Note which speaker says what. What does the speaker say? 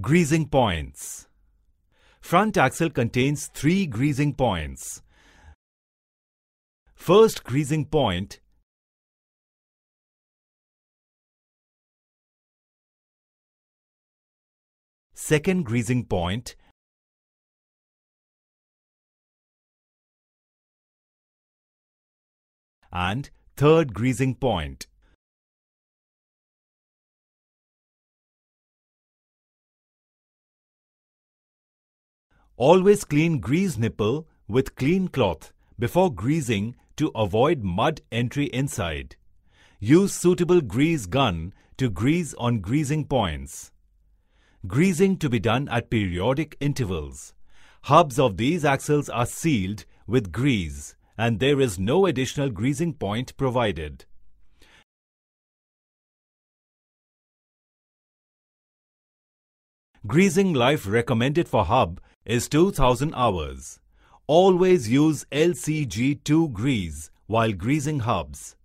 Speaker 1: Greasing points. Front axle contains three greasing points.
Speaker 2: First greasing point Second greasing point and third greasing point.
Speaker 3: Always clean grease nipple with clean cloth before greasing to avoid mud entry inside. Use suitable grease gun to grease on greasing points. Greasing to be done at periodic intervals. Hubs of these axles are sealed with grease and there is no additional greasing point provided. Greasing life recommended for hub is 2000 hours. Always use LCG2 grease while greasing hubs.